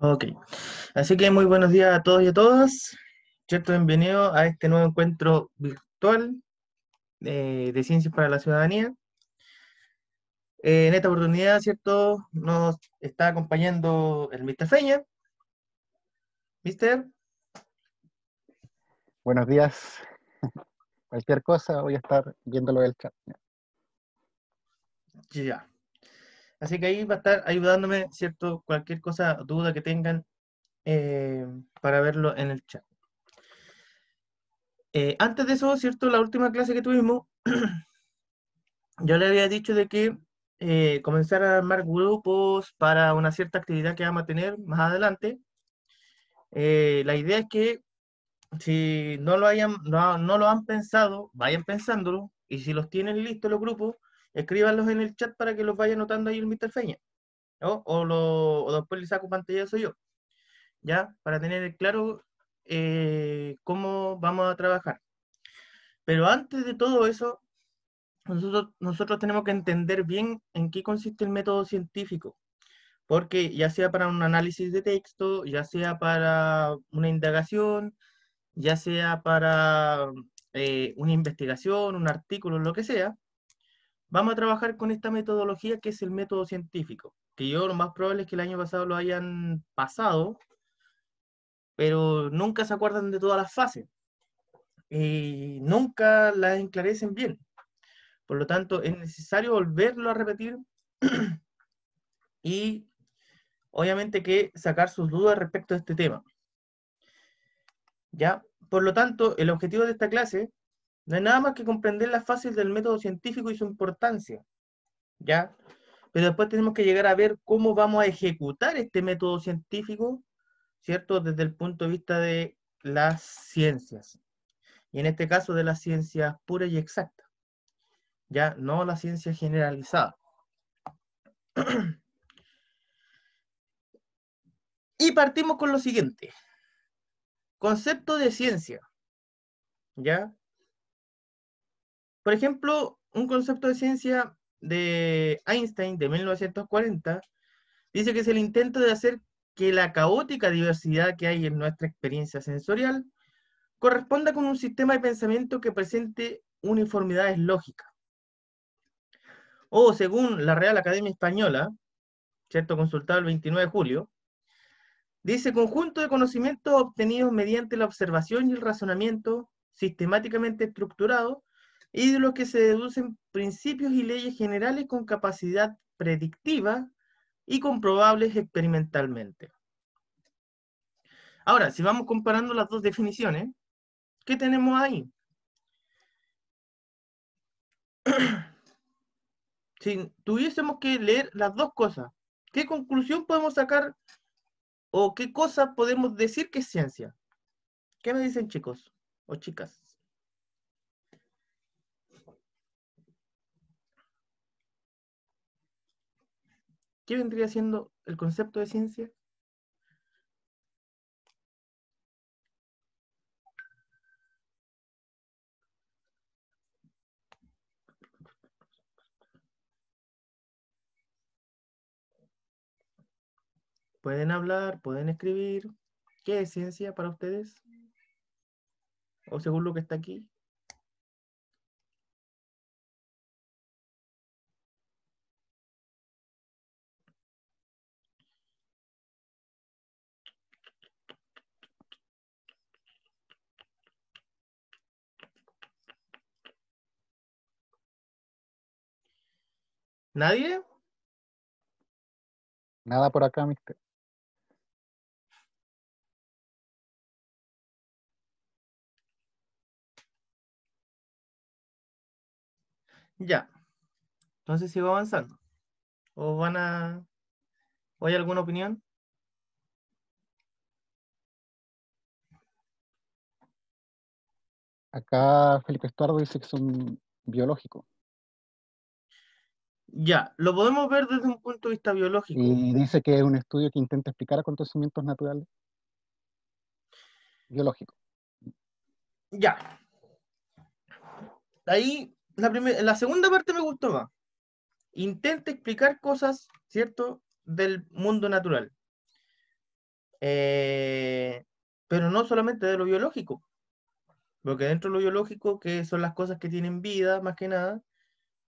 Ok, así que muy buenos días a todos y a todas. Cierto, bienvenido a este nuevo encuentro virtual eh, de, Ciencias para la Ciudadanía. Eh, en esta oportunidad, ¿cierto? Nos está acompañando el Mr. Feña. Mister. Buenos días. Cualquier cosa, voy a estar viéndolo del chat. Ya. Así que ahí va a estar ayudándome, ¿cierto? Cualquier cosa, duda que tengan eh, para verlo en el chat. Eh, antes de eso, ¿cierto? La última clase que tuvimos, yo le había dicho de que eh, comenzar a armar grupos para una cierta actividad que vamos a tener más adelante. la idea es que si no lo, hayan, no lo han pensado, vayan pensándolo, y si los tienen listos los grupos, escríbanlos en el chat para que los vaya anotando ahí el Mr. Feña. O, lo, o después les saco soy yo. ¿Ya? Para tener claro eh, cómo vamos a trabajar. Pero antes de todo eso, nosotros, nosotros tenemos que entender bien en qué consiste el método científico. Porque ya sea para un análisis de texto, ya sea para una indagación, ya sea para eh, una investigación, un artículo, lo que sea, Vamos a trabajar con esta metodología que es el método científico, que yo lo más probable es que el año pasado lo hayan pasado, pero nunca se acuerdan de todas las fases y nunca las enclarecen bien. Por lo tanto, es necesario volverlo a repetir y obviamente que sacar sus dudas respecto a este tema. ¿Ya? Por lo tanto, el objetivo de esta clase no hay nada más que comprender la fase del método científico y su importancia. ¿Ya? Pero después tenemos que llegar a ver cómo vamos a ejecutar este método científico, ¿cierto? Desde el punto de vista de las ciencias. Y en este caso de las ciencias puras y exactas. Ya, no la ciencia generalizada. y partimos con lo siguiente. Concepto de ciencia. ¿Ya? Por ejemplo, un concepto de ciencia de Einstein de 1940 dice que es el intento de hacer que la caótica diversidad que hay en nuestra experiencia sensorial corresponda con un sistema de pensamiento que presente uniformidades lógicas. O según la Real Academia Española, ¿cierto? consultado el 29 de julio, dice conjunto de conocimientos obtenidos mediante la observación y el razonamiento sistemáticamente estructurado y de los que se deducen principios y leyes generales con capacidad predictiva y comprobables experimentalmente. Ahora, si vamos comparando las dos definiciones, ¿qué tenemos ahí? si tuviésemos que leer las dos cosas, ¿qué conclusión podemos sacar o qué cosa podemos decir que es ciencia? ¿Qué me dicen chicos o chicas? ¿qué vendría siendo el concepto de ciencia? Pueden hablar, pueden escribir. ¿Qué es ciencia para ustedes? O según lo que está aquí. ¿Nadie? Nada por acá, mister. Ya. Entonces sigo avanzando. ¿O van a... ¿O hay alguna opinión? Acá Felipe Estuardo dice que es un biológico. Ya, lo podemos ver desde un punto de vista biológico. Y dice que es un estudio que intenta explicar acontecimientos naturales Biológico. Ya. Ahí, la, la segunda parte me gustó más. Intenta explicar cosas, ¿cierto?, del mundo natural. Eh, pero no solamente de lo biológico. Porque dentro de lo biológico, que son las cosas que tienen vida, más que nada,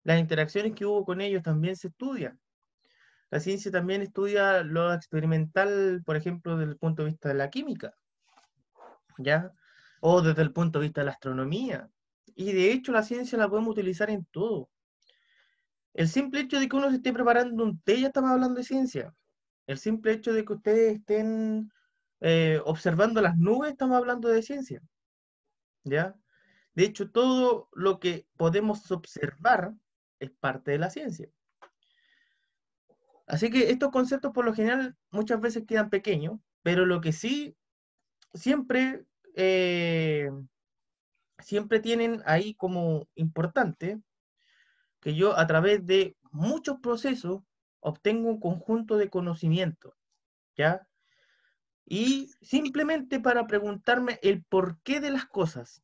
las interacciones que hubo con ellos también se estudian. La ciencia también estudia lo experimental, por ejemplo, desde el punto de vista de la química, ¿ya? O desde el punto de vista de la astronomía. Y de hecho la ciencia la podemos utilizar en todo. El simple hecho de que uno se esté preparando un té, ya estamos hablando de ciencia. El simple hecho de que ustedes estén eh, observando las nubes, estamos hablando de ciencia. ¿Ya? De hecho, todo lo que podemos observar es parte de la ciencia. Así que estos conceptos por lo general muchas veces quedan pequeños, pero lo que sí siempre, eh, siempre tienen ahí como importante que yo a través de muchos procesos obtengo un conjunto de conocimiento, ¿ya? Y simplemente para preguntarme el porqué de las cosas.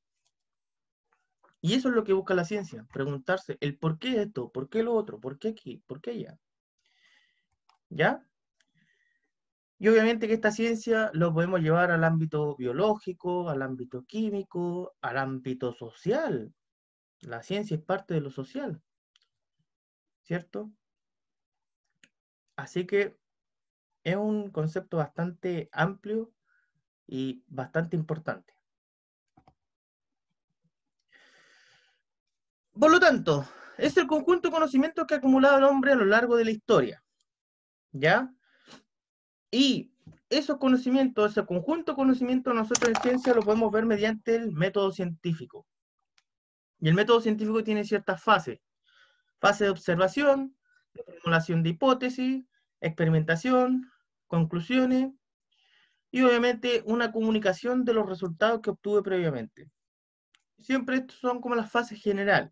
Y eso es lo que busca la ciencia, preguntarse el por qué esto, por qué lo otro, por qué aquí, por qué allá. ¿Ya? Y obviamente que esta ciencia lo podemos llevar al ámbito biológico, al ámbito químico, al ámbito social. La ciencia es parte de lo social. ¿Cierto? Así que es un concepto bastante amplio y bastante importante. Por lo tanto, es el conjunto de conocimientos que ha acumulado el hombre a lo largo de la historia. ¿Ya? Y esos conocimientos, ese conjunto de conocimientos, nosotros en ciencia lo podemos ver mediante el método científico. Y el método científico tiene ciertas fases. Fase de observación, formulación de hipótesis, experimentación, conclusiones y obviamente una comunicación de los resultados que obtuve previamente. Siempre estos son como las fases generales.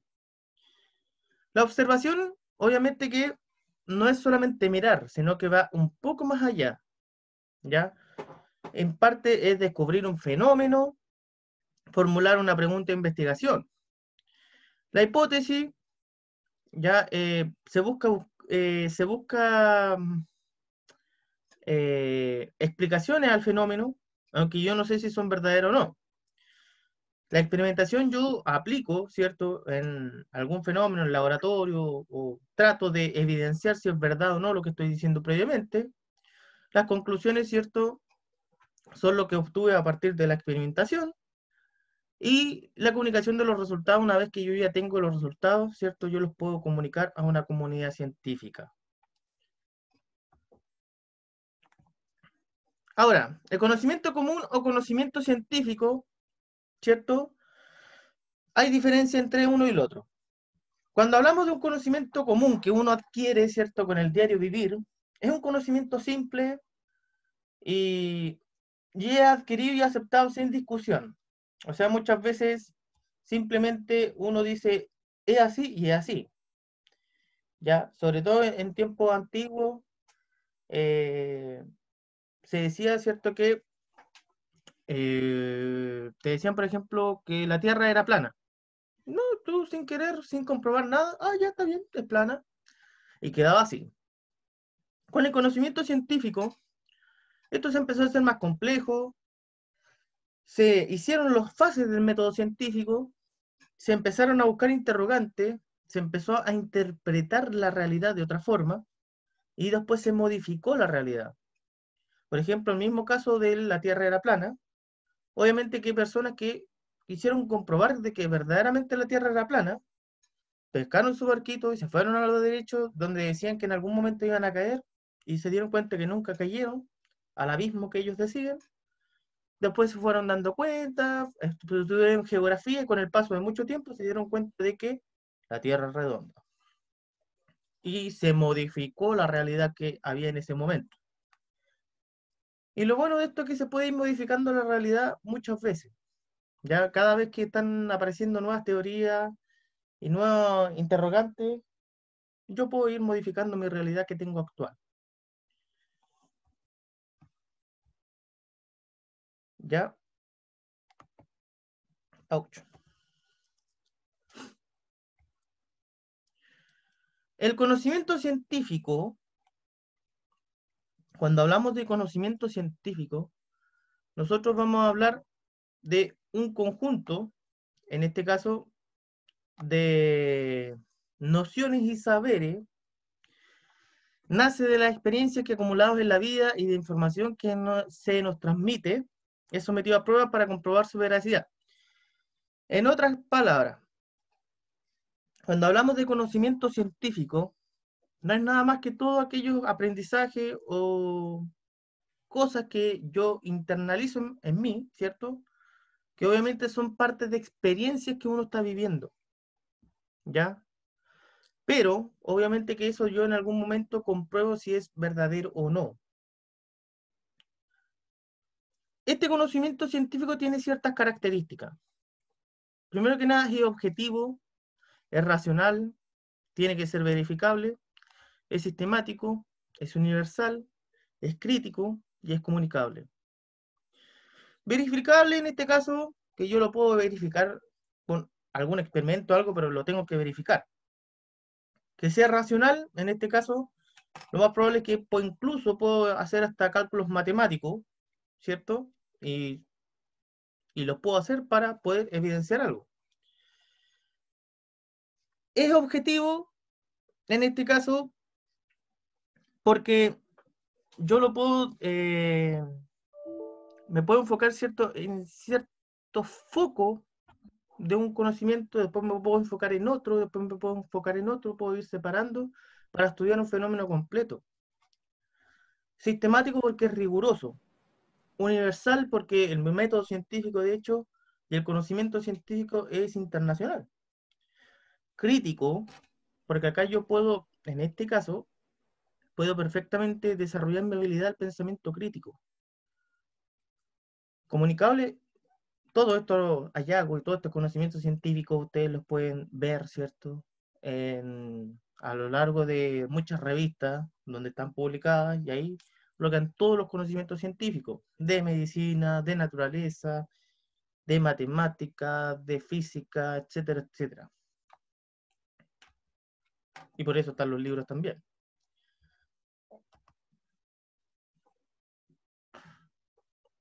La observación, obviamente que no es solamente mirar, sino que va un poco más allá. ¿Ya? En parte es descubrir un fenómeno, formular una pregunta de investigación. La hipótesis, ya eh, se busca, eh, se busca eh, explicaciones al fenómeno, aunque yo no sé si son verdaderas o no la experimentación yo aplico, ¿cierto?, en algún fenómeno, en laboratorio, o trato de evidenciar si es verdad o no lo que estoy diciendo previamente. Las conclusiones, ¿cierto?, son lo que obtuve a partir de la experimentación. Y la comunicación de los resultados, una vez que yo ya tengo los resultados, ¿cierto? Yo los puedo comunicar a una comunidad científica. Ahora, el conocimiento común o conocimiento científico ¿cierto? Hay diferencia entre uno y el otro. Cuando hablamos de un conocimiento común que uno adquiere, ¿cierto?, con el diario vivir, es un conocimiento simple y, ya adquirido y aceptado sin discusión. O sea, muchas veces simplemente uno dice, es así y es así. ¿Ya? Sobre todo en, tiempos antiguos, eh, se decía, ¿cierto?, que eh, te decían, por ejemplo, que la Tierra era plana. No, tú sin querer, sin comprobar nada, ah, ya está bien, es plana. Y quedaba así. Con el conocimiento científico, esto se empezó a ser más complejo, se hicieron los fases del método científico, se empezaron a buscar interrogantes, se empezó a interpretar la realidad de otra forma y después se modificó la realidad. Por ejemplo, el mismo caso de la Tierra era plana, Obviamente que hay personas que quisieron comprobar de que verdaderamente la Tierra era plana, pescaron su barquito y se fueron a lado derecho donde decían que en algún momento iban a caer y se dieron cuenta que nunca cayeron al abismo que ellos decían. Después se fueron dando cuenta, estudiaron geografía y con el paso de mucho tiempo se dieron cuenta de que la Tierra es redonda. Y se modificó la realidad que había en ese momento. Y lo bueno de esto es que se puede ir modificando la realidad muchas veces. Ya cada vez que están apareciendo nuevas teorías y nuevos interrogantes, yo puedo ir modificando mi realidad que tengo actual. ¿Ya? Ouch. El conocimiento científico cuando hablamos de conocimiento científico, nosotros vamos a hablar de un conjunto, en este caso, de nociones y saberes, nace de las experiencias que acumulados en la vida y de información que se nos transmite, es sometido a prueba para comprobar su veracidad. En otras palabras, cuando hablamos de conocimiento científico, no es nada más que todo aquellos aprendizajes o cosas que yo internalizo en, en mí, ¿cierto? Que obviamente son parte de experiencias que uno está viviendo, ¿ya? Pero obviamente que eso yo en algún momento compruebo si es verdadero o no. Este conocimiento científico tiene ciertas características. Primero que nada es objetivo, es racional, tiene que ser verificable es sistemático, es universal, es crítico y es comunicable. Verificable en este caso, que yo lo puedo verificar con algún experimento, o algo, pero lo tengo que verificar. Que sea racional, en este caso, lo más probable es que incluso puedo hacer hasta cálculos matemáticos, ¿cierto? Y, y puedo hacer para poder evidenciar algo. Es objetivo, en este caso, porque yo lo puedo, eh, me puedo enfocar cierto, en cierto foco de un conocimiento, después me puedo enfocar en otro, después me puedo enfocar en otro, puedo ir separando para estudiar un fenómeno completo. Sistemático porque es riguroso. Universal porque el método científico, de hecho, y el conocimiento científico es internacional. Crítico, porque acá yo puedo, en este caso, puedo perfectamente desarrollar mi habilidad al pensamiento crítico. Comunicable, todo esto allá y todos estos conocimientos científicos ustedes los pueden ver, ¿cierto? a lo largo de muchas revistas donde están publicadas y ahí bloquean todos los conocimientos científicos de medicina, de naturaleza, de matemática, de física, etcétera, etcétera. Y por eso están los libros también.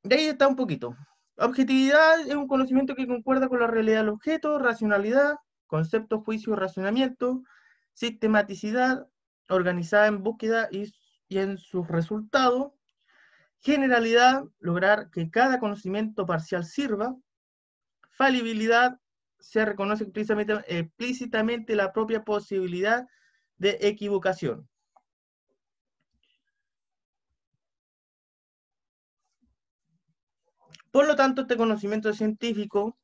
de ahí está un poquito. Objetividad es un conocimiento que concuerda con la realidad del objeto, racionalidad, concepto, juicio razonamiento, sistematicidad, organizada en búsqueda y, en sus resultados, generalidad, lograr que cada conocimiento parcial sirva, falibilidad, se reconoce explícitamente eh, la propia posibilidad de equivocación. Por lo tanto, este conocimiento científico,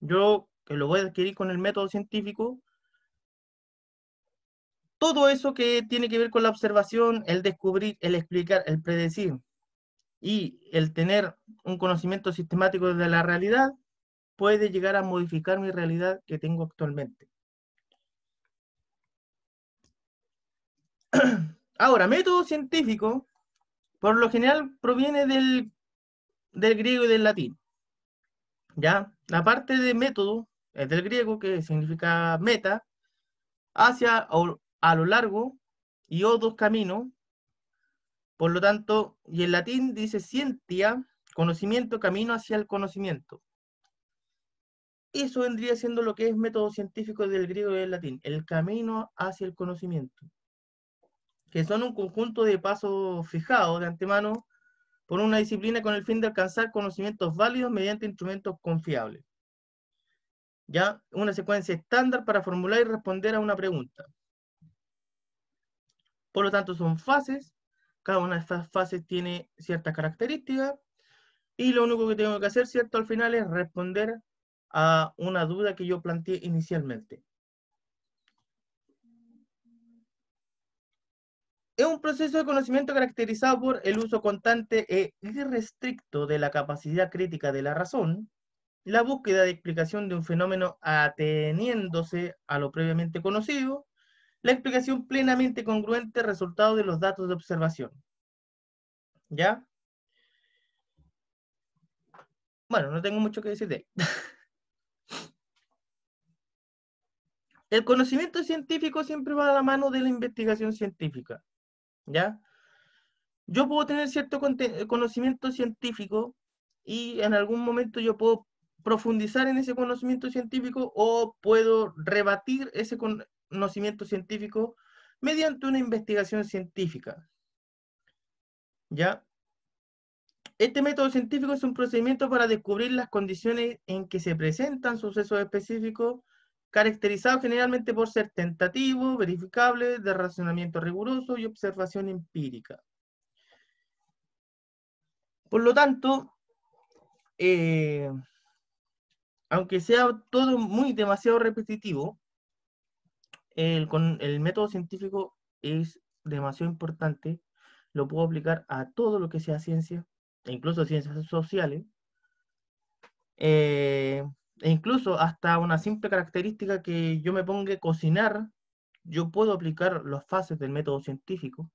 yo que lo voy a adquirir con el método científico, todo eso que tiene que ver con la observación, el descubrir, el explicar, el predecir y el tener un conocimiento sistemático de la realidad, puede llegar a modificar mi realidad que tengo actualmente. Ahora, método científico, por lo general, proviene del del griego y del latín. ¿Ya? La parte de método es del griego, que significa meta, hacia o, a lo largo y dos caminos. Por lo tanto, y el latín dice scientia, conocimiento, camino hacia el conocimiento. Eso vendría siendo lo que es método científico del griego y del latín, el camino hacia el conocimiento, que son un conjunto de pasos fijados de antemano por una disciplina con el fin de alcanzar conocimientos válidos mediante instrumentos confiables. ¿Ya? Una secuencia estándar para formular y responder a una pregunta. Por lo tanto, son fases. Cada una de estas fases tiene ciertas características. Y lo único que tengo que hacer, ¿cierto? Al final es responder a una duda que yo planteé inicialmente. un proceso de conocimiento caracterizado por el uso constante e irrestricto de la capacidad crítica de la razón, la búsqueda de explicación de un fenómeno ateniéndose a lo previamente conocido, la explicación plenamente congruente resultado de los datos de observación. ¿Ya? Bueno, no tengo mucho que decir de El conocimiento científico siempre va a la mano de la investigación científica. ¿ya? Yo puedo tener cierto conocimiento científico y en algún momento yo puedo profundizar en ese conocimiento científico o puedo rebatir ese conocimiento científico mediante una investigación científica. ¿Ya? Este método científico es un procedimiento para descubrir las condiciones en que se presentan sucesos específicos caracterizado generalmente por ser tentativo, verificable, de razonamiento riguroso y observación empírica. Por lo tanto, eh, aunque sea todo muy demasiado repetitivo, el, el método científico es demasiado importante, lo puedo aplicar a todo lo que sea ciencia, e incluso ciencias sociales, eh, e incluso hasta una simple característica que yo me ponga a cocinar, yo puedo aplicar las fases del método científico.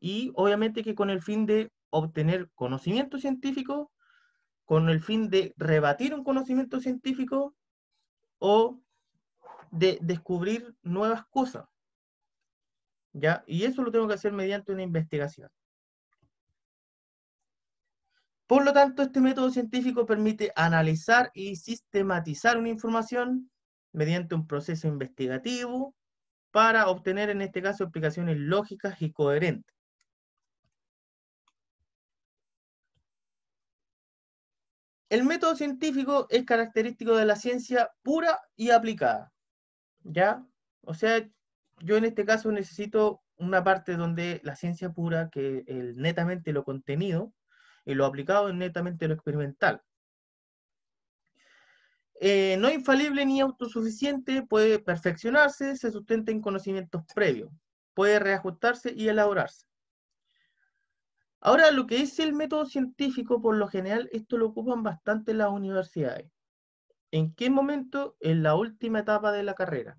Y obviamente que con el fin de obtener conocimiento científico, con el fin de rebatir un conocimiento científico o de descubrir nuevas cosas. ¿Ya? Y eso lo tengo que hacer mediante una investigación. Por lo tanto, este método científico permite analizar y sistematizar una información mediante un proceso investigativo para obtener, en este caso, explicaciones lógicas y coherentes. El método científico es característico de la ciencia pura y aplicada. ¿Ya? O sea, yo en este caso necesito una parte donde la ciencia pura, que es netamente lo contenido, y lo aplicado es netamente lo experimental. Eh, no infalible ni autosuficiente, puede perfeccionarse, se sustenta en conocimientos previos, puede reajustarse y elaborarse. Ahora, lo que es el método científico, por lo general, esto lo ocupan bastante las universidades. ¿En qué momento? En la última etapa de la carrera,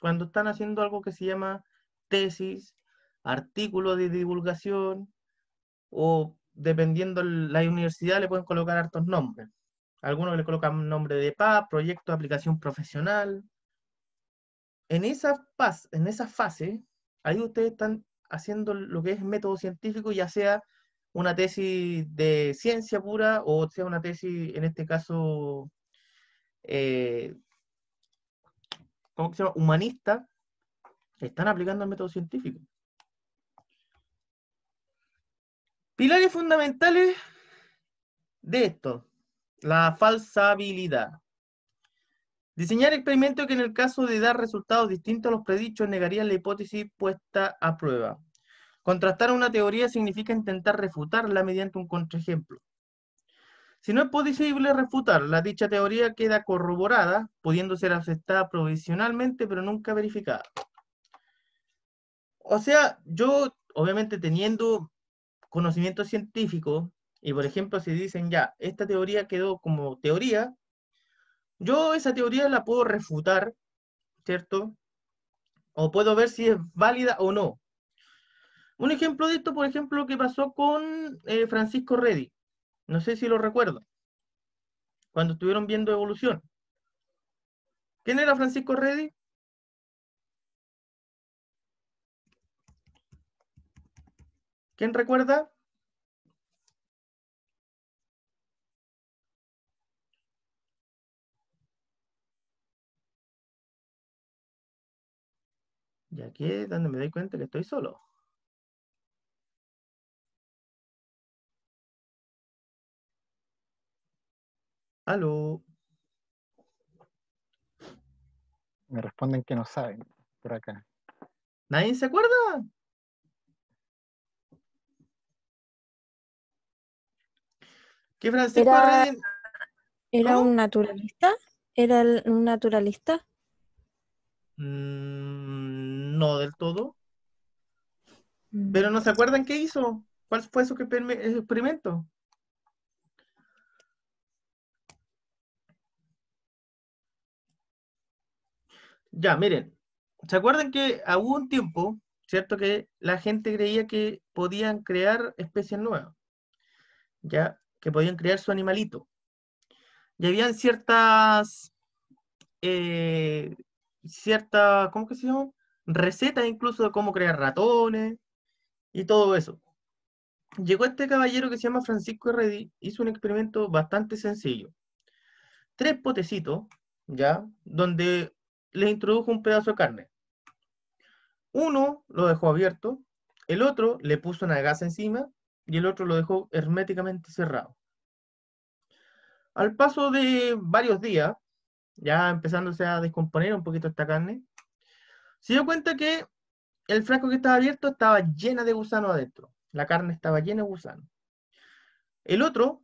cuando están haciendo algo que se llama tesis, artículo de divulgación o dependiendo la universidad, le pueden colocar hartos nombres. Algunos le colocan nombre de pa, proyecto, aplicación profesional. En esa, fase, en esa fase, ahí ustedes están haciendo lo que es método científico, ya sea una tesis de ciencia pura o sea una tesis, en este caso, eh, ¿cómo se llama? Humanista, están aplicando el método científico. Pilares fundamentales de esto. La falsabilidad. Diseñar experimentos que en el caso de dar resultados distintos a los predichos negarían la hipótesis puesta a prueba. Contrastar una teoría significa intentar refutarla mediante un contraejemplo. Si no es posible refutarla, dicha teoría queda corroborada, pudiendo ser aceptada provisionalmente, pero nunca verificada. O sea, yo, obviamente teniendo conocimiento científico y, por ejemplo, si dicen ya, esta teoría quedó como teoría, yo esa teoría la puedo refutar, ¿cierto? O puedo ver si es válida o no. Un ejemplo de esto, por ejemplo, que pasó con eh, Francisco Reddy. No sé si lo recuerdo. Cuando estuvieron viendo evolución. ¿Quién era Francisco Reddy? ¿Quién recuerda? Y aquí es donde me doy cuenta que estoy solo. Aló. Me responden que no saben por acá. ¿Nadie se acuerda? Francisco era, un naturalista? ¿Era un naturalista? Mm, no del todo. Mm. Pero no se acuerdan qué hizo. ¿Cuál fue su eh, experimento? Ya, miren, ¿se acuerdan que hubo un tiempo, cierto, que la gente creía que podían crear especies nuevas? Ya, que podían crear su animalito. Y habían ciertas, eh, ciertas, ¿cómo que se llama? Recetas incluso de cómo crear ratones y todo eso. Llegó este caballero que se llama Francisco Herredi, hizo un experimento bastante sencillo. Tres potecitos, ¿ya? Donde les introdujo un pedazo de carne. Uno lo dejó abierto, el otro le puso una gasa encima y el otro lo dejó herméticamente cerrado. Al paso de varios días, ya empezándose a descomponer un poquito esta carne, se dio cuenta que el frasco que estaba abierto estaba llena de gusano adentro. La carne estaba llena de gusano. El otro,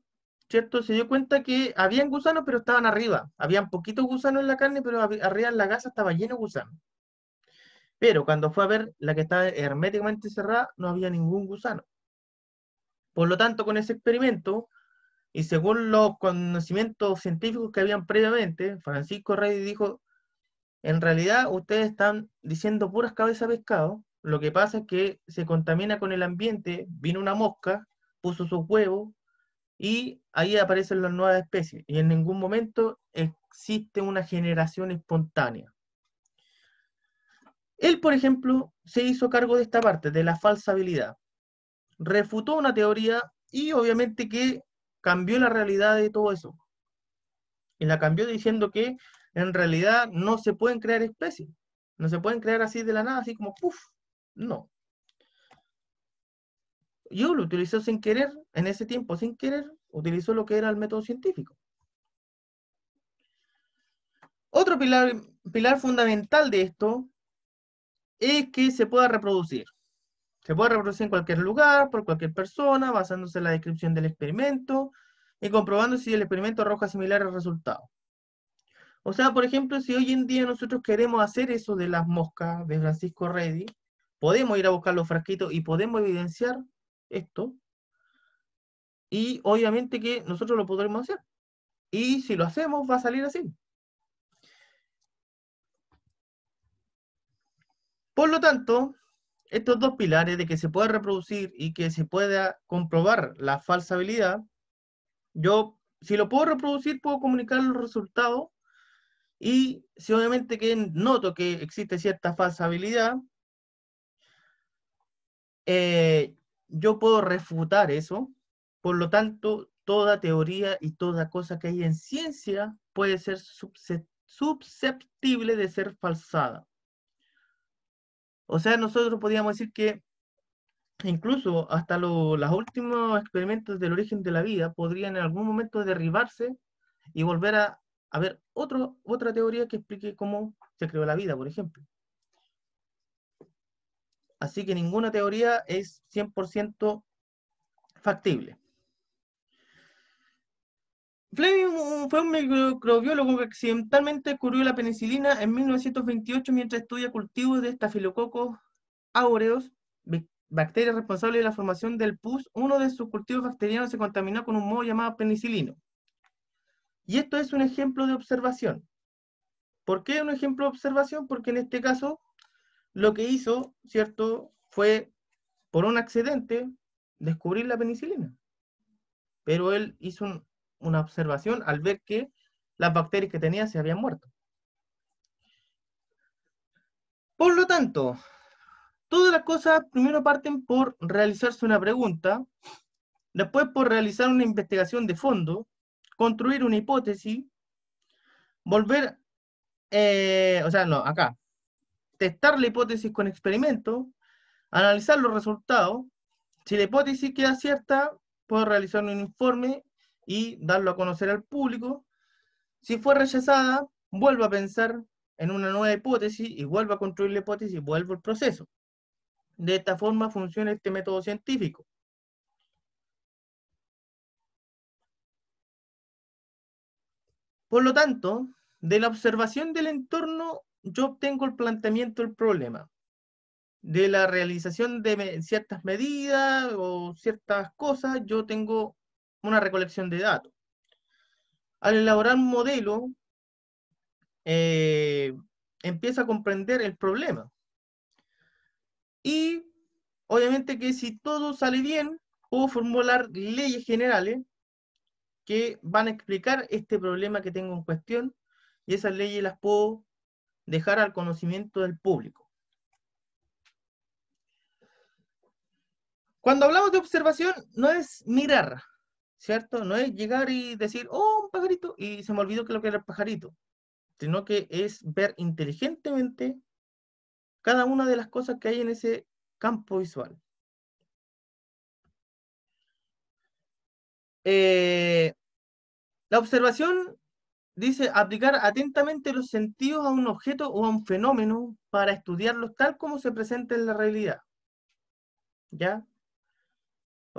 ¿cierto? Se dio cuenta que habían gusanos, pero estaban arriba. Habían poquito gusanos en la carne, pero arriba en la gasa estaba lleno de gusanos. Pero cuando fue a ver la que estaba herméticamente cerrada, no había ningún gusano. Por lo tanto, con ese experimento, y según los conocimientos científicos que habían previamente, Francisco Reyes dijo, en realidad ustedes están diciendo puras cabezas de pescado, lo que pasa es que se contamina con el ambiente, vino una mosca, puso sus huevos y ahí aparecen las nuevas especies y en ningún momento existe una generación espontánea. Él, por ejemplo, se hizo cargo de esta parte, de la falsabilidad refutó una teoría y obviamente que cambió la realidad de todo eso. Y la cambió diciendo que en realidad no se pueden crear especies, no se pueden crear así de la nada, así como puff, no. Yo lo utilizó sin querer, en ese tiempo sin querer, utilizó lo que era el método científico. Otro pilar, pilar fundamental de esto es que se pueda reproducir. Se puede reproducir en cualquier lugar, por cualquier persona, basándose en la descripción del experimento y comprobando si el experimento arroja similares resultados. O sea, por ejemplo, si hoy en día nosotros queremos hacer eso de las moscas de Francisco Reddy, podemos ir a buscar los frasquitos y podemos evidenciar esto. Y obviamente que nosotros lo podremos hacer. Y si lo hacemos, va a salir así. Por lo tanto, estos dos pilares de que se pueda reproducir y que se pueda comprobar la falsabilidad, yo, si lo puedo reproducir, puedo comunicar los resultados y si obviamente que noto que existe cierta falsabilidad, eh, yo puedo refutar eso. Por lo tanto, toda teoría y toda cosa que hay en ciencia puede ser susceptible de ser falsada. O sea, nosotros podríamos decir que incluso hasta los últimos experimentos del origen de la vida podrían en algún momento derribarse y volver a, a ver otro, otra teoría que explique cómo se creó la vida, por ejemplo. Así que ninguna teoría es 100% factible. Fleming fue un microbiólogo que accidentalmente descubrió la penicilina en 1928 mientras estudia cultivos de estafilococos áureos, bacteria responsables de la formación del pus. Uno de sus cultivos bacterianos se contaminó con un moho llamado penicilino. Y esto es un ejemplo de observación. ¿Por qué un ejemplo de observación? Porque en este caso lo que hizo, ¿cierto?, fue por un accidente descubrir la penicilina. Pero él hizo un, una observación al ver que las bacterias que tenía se habían muerto. Por lo tanto, todas las cosas primero parten por realizarse una pregunta, después por realizar una investigación de fondo, construir una hipótesis, volver, eh, o sea, no, acá, testar la hipótesis con experimentos, analizar los resultados, si la hipótesis queda cierta, puedo realizar un informe y darlo a conocer al público. Si fue rechazada, vuelvo a pensar en una nueva hipótesis y vuelvo a construir la hipótesis y vuelvo al proceso. De esta forma funciona este método científico. Por lo tanto, de la observación del entorno, yo obtengo el planteamiento del problema. De la realización de ciertas medidas o ciertas cosas, yo tengo una recolección de datos. Al elaborar un modelo, eh, empieza a comprender el problema. Y obviamente que si todo sale bien, puedo formular leyes generales que van a explicar este problema que tengo en cuestión y esas leyes las puedo dejar al conocimiento del público. Cuando hablamos de observación, no es mirar, ¿cierto? No es llegar y decir, oh, un pajarito, y se me olvidó que lo que era el pajarito, sino que es ver inteligentemente cada una de las cosas que hay en ese campo visual. Eh, la observación dice aplicar atentamente los sentidos a un objeto o a un fenómeno para estudiarlos tal como se presenta en la realidad. ¿Ya?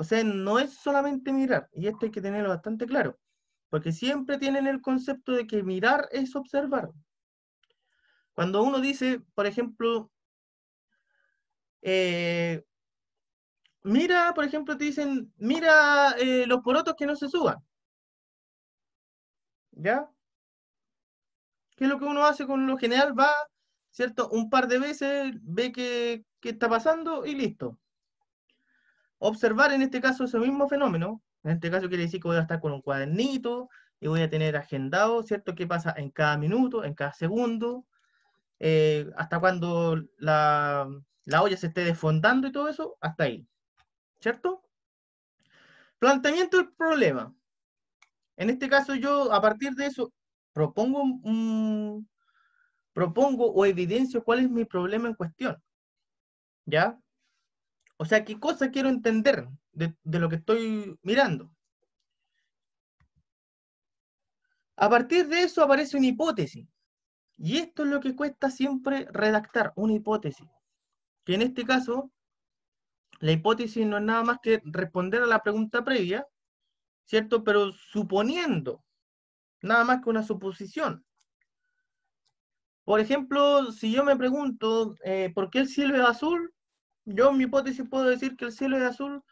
O sea, no es solamente mirar, y esto hay que tenerlo bastante claro, porque siempre tienen el concepto de que mirar es observar. Cuando uno dice, por ejemplo, eh, mira, por ejemplo, te dicen, mira eh, los porotos que no se suban. ¿Ya? ¿Qué es lo que uno hace con lo general? Va, ¿cierto? Un par de veces, ve que qué está pasando y listo observar en este caso ese mismo fenómeno. En este caso quiere decir que voy a estar con un cuadernito y voy a tener agendado, ¿cierto?, qué pasa en cada minuto, en cada segundo, eh, hasta cuando la, olla se esté desfondando y todo eso, hasta ahí. ¿Cierto? Planteamiento del problema. En este caso yo, a partir de eso, propongo, propongo o evidencio cuál es mi problema en cuestión. ¿Ya? O sea, ¿qué cosa quiero entender de, lo que estoy mirando? A partir de eso aparece una hipótesis. Y esto es lo que cuesta siempre redactar, una hipótesis. Que en este caso, la hipótesis no es nada más que responder a la pregunta previa, ¿cierto? Pero suponiendo, nada más que una suposición. Por ejemplo, si yo me pregunto, eh, ¿por qué el cielo es azul? yo en mi hipótesis puedo decir que el cielo es azul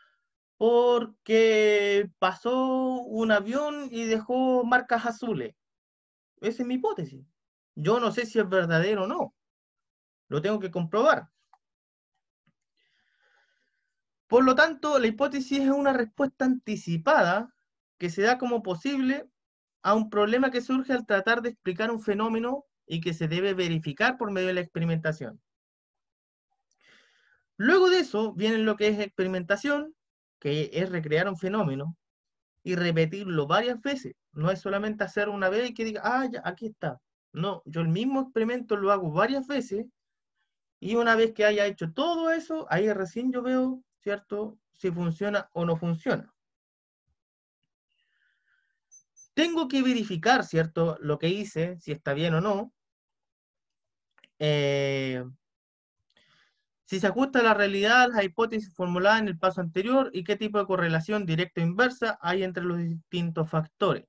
porque pasó un avión y dejó marcas azules. Esa es mi hipótesis. Yo no sé si es verdadero o no. Lo tengo que comprobar. Por lo tanto, la hipótesis es una respuesta anticipada que se da como posible a un problema que surge al tratar de explicar un fenómeno y que se debe verificar por medio de la experimentación. Luego de eso viene lo que es experimentación, que es recrear un fenómeno y repetirlo varias veces. No es solamente hacer una vez y que diga, ah, ya, aquí está. No, yo el mismo experimento lo hago varias veces y una vez que haya hecho todo eso, ahí recién yo veo, ¿cierto?, si funciona o no funciona. Tengo que verificar, ¿cierto?, lo que hice, si está bien o no. Eh, si se ajusta la realidad a la hipótesis formulada en el paso anterior y qué tipo de correlación directa o inversa hay entre los distintos factores.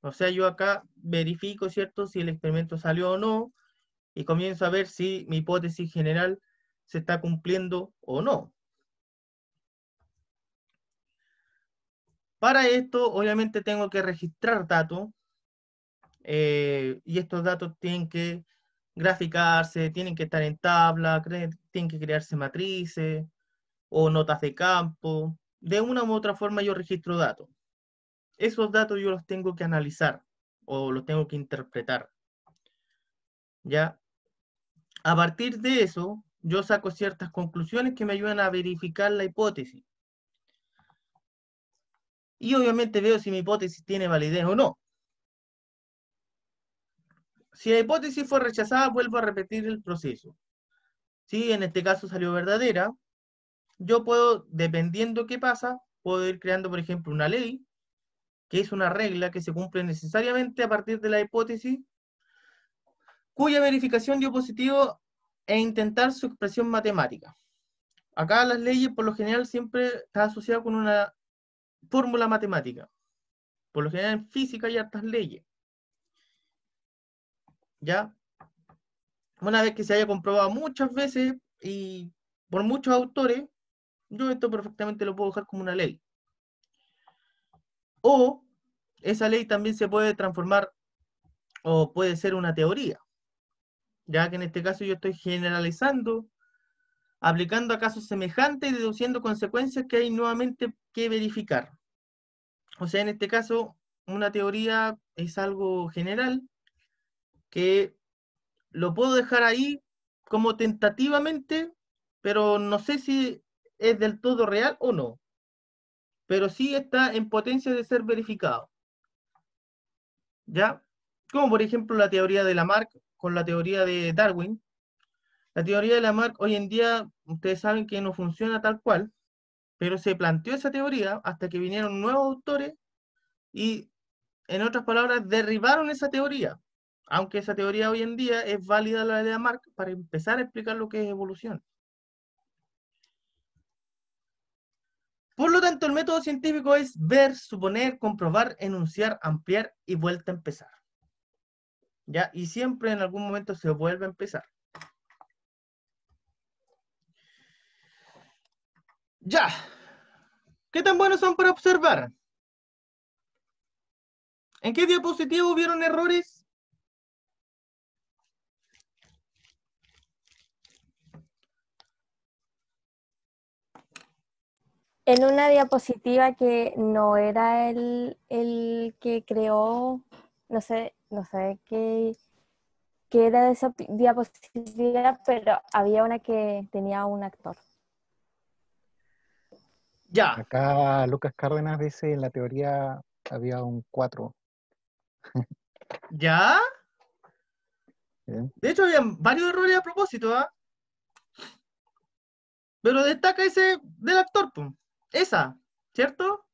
O sea, yo acá verifico, ¿cierto?, si el experimento salió o no y comienzo a ver si mi hipótesis general se está cumpliendo o no. Para esto, obviamente, tengo que registrar datos eh, y estos datos tienen que graficarse, eh, tienen que estar en tabla, tienen que crearse matrices o notas de campo. De una u otra forma yo registro datos. Esos datos yo los tengo que analizar o los tengo que interpretar. ¿Ya? A partir de eso, yo saco ciertas conclusiones que me ayudan a verificar la hipótesis. Y obviamente veo si mi hipótesis tiene validez o no. Si la hipótesis fue rechazada, vuelvo a repetir el proceso. Si en este caso salió verdadera, yo puedo, dependiendo qué pasa, puedo ir creando, por ejemplo, una ley, que es una regla que se cumple necesariamente a partir de la hipótesis, cuya verificación dio positivo e intentar su expresión matemática. Acá las leyes por lo general siempre están asociadas con una fórmula matemática. Por lo general en física hay hartas leyes. ¿ya? Una vez que se haya comprobado muchas veces y por muchos autores, yo esto perfectamente lo puedo dejar como una ley. O esa ley también se puede transformar o puede ser una teoría, ya que en este caso yo estoy generalizando, aplicando a casos semejantes y deduciendo consecuencias que hay nuevamente que verificar. O sea, en este caso, una teoría es algo general que lo puedo dejar ahí como tentativamente, pero no sé si es del todo real o no. Pero sí está en potencia de ser verificado. ¿Ya? Como por ejemplo la teoría de Lamarck con la teoría de Darwin. La teoría de Lamarck hoy en día, ustedes saben que no funciona tal cual, pero se planteó esa teoría hasta que vinieron nuevos autores y, en otras palabras, derribaron esa teoría. Aunque esa teoría hoy en día es válida la de Marx para empezar a explicar lo que es evolución. Por lo tanto, el método científico es ver, suponer, comprobar, enunciar, ampliar y vuelta a empezar. ¿Ya? Y siempre en algún momento se vuelve a empezar. Ya. ¿Qué tan buenos son para observar? ¿En qué diapositivo hubieron errores? en una diapositiva que no era el, el que creó, no sé, no sé qué, qué era de esa diapositiva, pero había una que tenía un actor. Ya. Acá Lucas Cárdenas dice, en la teoría había un cuatro. ¿Ya? De hecho, había varios errores a propósito, ¿ah? Pero destaca ese del actor, esa, ¿cierto?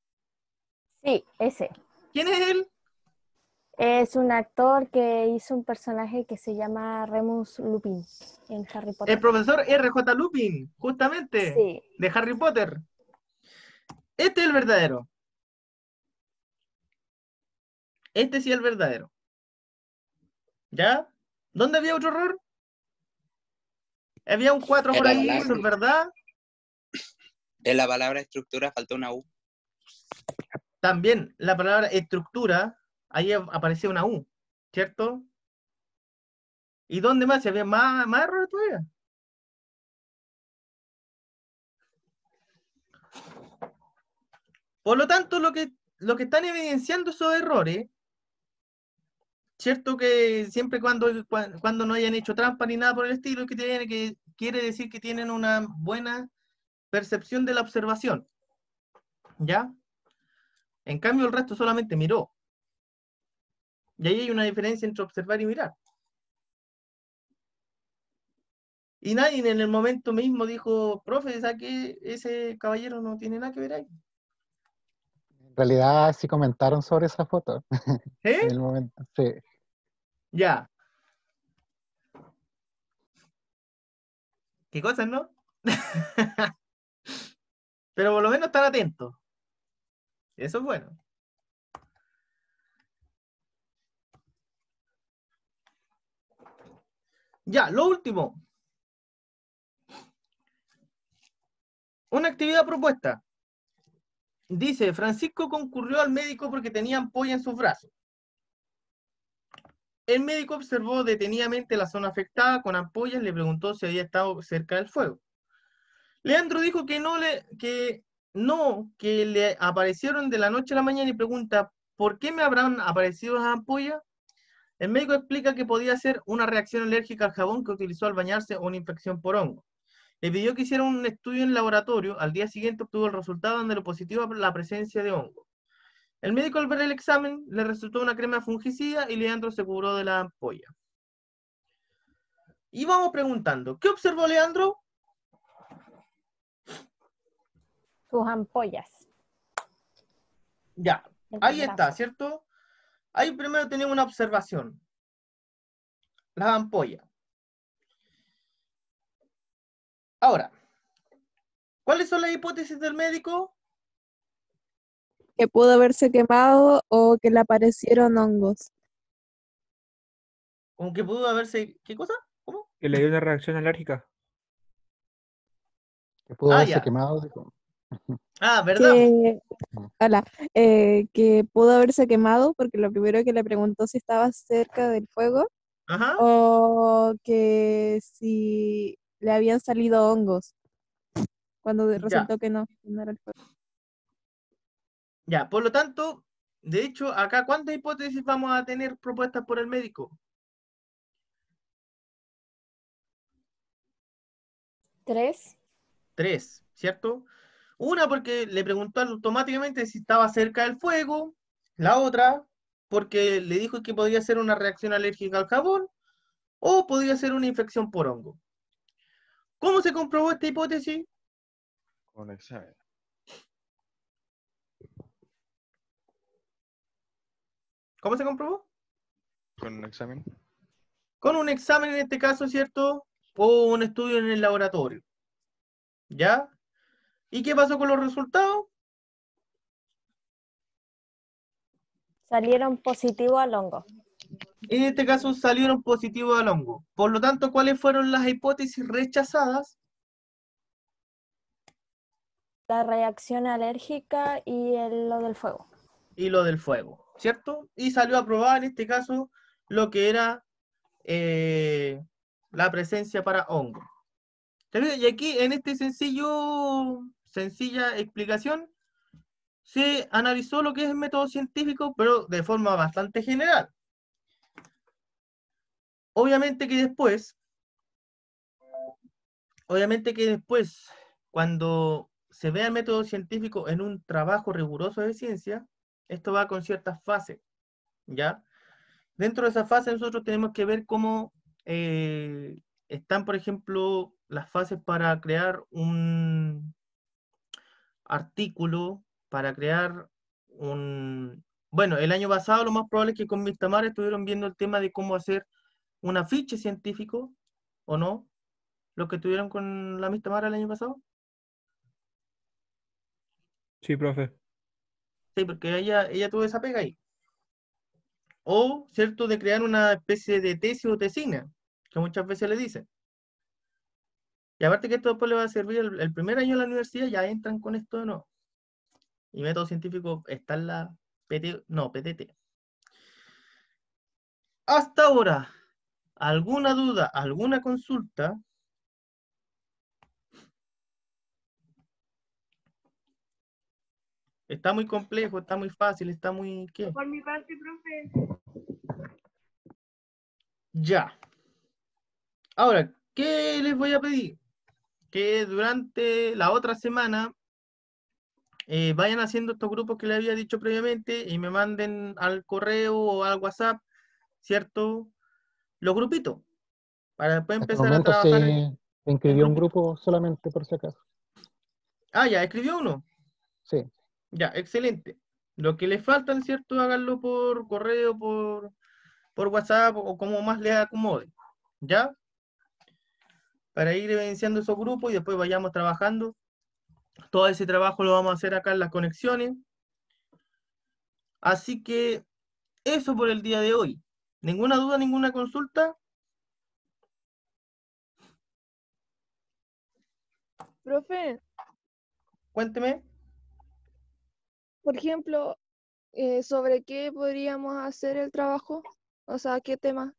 Sí, ese. ¿Quién es él? Es un actor que hizo un personaje que se llama Remus Lupin en Harry Potter. El profesor RJ Lupin, justamente, sí. de Harry Potter. Este es el verdadero. Este sí es el verdadero. ¿Ya? ¿Dónde había otro error? Había un 4 por ahí, ¿verdad? En la palabra estructura faltó una U. También la palabra estructura, ahí aparece una U, ¿cierto? ¿Y dónde más? ¿Se había más, más errores todavía? Por lo tanto, lo que, lo que están evidenciando esos errores, cierto que siempre cuando, cuando no hayan hecho trampa ni nada por el estilo, que que quiere decir que tienen una buena percepción de la observación. ¿Ya? En cambio, el resto solamente miró. Y ahí hay una diferencia entre observar y mirar. Y nadie en el momento mismo dijo, profe, que ese caballero no tiene nada que ver ahí. En realidad sí comentaron sobre esa foto. ¿Eh? en el momento, sí. Ya. ¿Qué cosas, no? Pero por lo menos están atentos. Eso es bueno. Ya, lo último. Una actividad propuesta. Dice, Francisco concurrió al médico porque tenía ampolla en sus brazos. El médico observó detenidamente la zona afectada con ampollas y le preguntó si había estado cerca del fuego. Leandro dijo que no, le, que no, que le aparecieron de la noche a la mañana y pregunta, ¿por qué me habrán aparecido las ampollas? El médico explica que podía ser una reacción alérgica al jabón que utilizó al bañarse o una infección por hongo. Le pidió que hiciera un estudio en laboratorio. Al día siguiente obtuvo el resultado donde lo positivo la presencia de hongo. El médico al ver el examen le resultó una crema fungicida y Leandro se curó de la ampolla. Y vamos preguntando, ¿qué observó Leandro? sus ampollas. Ya, ahí está, ¿cierto? Ahí primero tenemos una observación. Las ampollas. Ahora, ¿cuáles son las hipótesis del médico? Que pudo haberse quemado o que le aparecieron hongos. ¿Cómo que pudo haberse... ¿Qué cosa? ¿Cómo? Que le dio una reacción alérgica. Que pudo ah, haberse quemado. Ah, ¿verdad? Que, hola, eh, que pudo haberse quemado porque lo primero que le preguntó si estaba cerca del fuego Ajá. o que si le habían salido hongos cuando resultó que no, el fuego. Ya, por lo tanto, de hecho, acá, ¿cuántas hipótesis vamos a tener propuestas por el médico? Tres. Tres, ¿cierto? Una porque le preguntó automáticamente si estaba cerca del fuego, la otra porque le dijo que podría ser una reacción alérgica al jabón o podría ser una infección por hongo. ¿Cómo se comprobó esta hipótesis? Con examen. ¿Cómo se comprobó? Con un examen. Con un examen en este caso, ¿cierto? O un estudio en el laboratorio. ¿Ya? ¿Y qué pasó con los resultados? Salieron positivos al hongo. En este caso salieron positivos al hongo. Por lo tanto, ¿cuáles fueron las hipótesis rechazadas? La reacción alérgica y lo del fuego. Y lo del fuego, ¿cierto? Y salió aprobada en este caso lo que era eh, la presencia para hongo. Y aquí en este sencillo sencilla explicación, se analizó lo que es el método científico, pero de forma bastante general. Obviamente que después, obviamente que después, cuando se ve el método científico en un trabajo riguroso de ciencia, esto va con ciertas fases, ¿ya? Dentro de esa fase nosotros tenemos que ver cómo eh, están, por ejemplo, las fases para crear un, artículo para crear un... Bueno, el año pasado lo más probable es que con Vistamar estuvieron viendo el tema de cómo hacer un afiche científico, ¿o no? Los que estuvieron con la Mistamara el año pasado. Sí, profe. Sí, porque ella, ella tuvo esa pega ahí. O, ¿cierto?, de crear una especie de tesis o tesina, que muchas veces le dicen. Y aparte que esto después le va a servir el, primer año de la universidad, ya entran con esto de no. Y método científico está en la PT, no, PTT. Hasta ahora, ¿alguna duda, alguna consulta? Está muy complejo, está muy fácil, está muy... ¿qué? Por mi parte, profe. Ya. Ahora, ¿qué les voy a pedir? que durante la otra semana eh, vayan haciendo estos grupos que les había dicho previamente y me manden al correo o al WhatsApp, ¿cierto? Los grupitos, para después este empezar a trabajar. Se, inscribió un grupo solamente, por si acaso. Ah, ya, escribió uno. Sí. Ya, excelente. Lo que les faltan, ¿cierto? Háganlo por correo, por, por WhatsApp o como más les acomode. ¿Ya? para ir evidenciando esos grupos y después vayamos trabajando. Todo ese trabajo lo vamos a hacer acá en las conexiones. Así que eso por el día de hoy. ¿Ninguna duda, ninguna consulta? Profe. Cuénteme. Por ejemplo, eh, ¿sobre qué podríamos hacer el trabajo? O sea, ¿qué tema?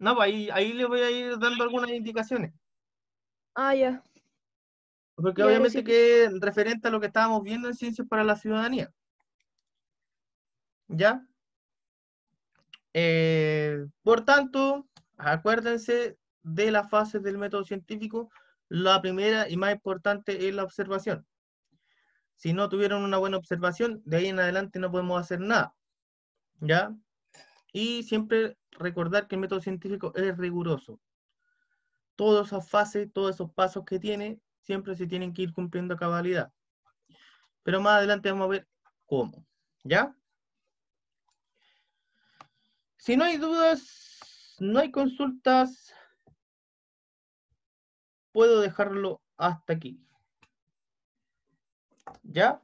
No, pues, ahí, ahí le voy a ir dando algunas indicaciones. Ah, ya. Porque obviamente que es referente a lo que estábamos viendo en Ciencias para la Ciudadanía. ¿Ya? Eh, por tanto, acuérdense de las fases del método científico. La primera y más importante es la observación. Si no tuvieron una buena observación, de ahí en adelante no podemos hacer nada. ¿Ya? Y siempre recordar que el método científico es riguroso. Todas esas fases, todos esos pasos que tiene, siempre se tienen que ir cumpliendo a cabalidad. Pero más adelante vamos a ver cómo. ¿Ya? Si no hay dudas, no hay consultas, puedo dejarlo hasta aquí. ¿Ya?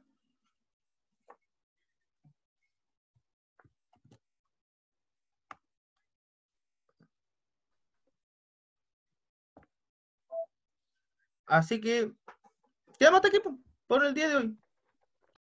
Así que, amo hasta aquí por el día de hoy.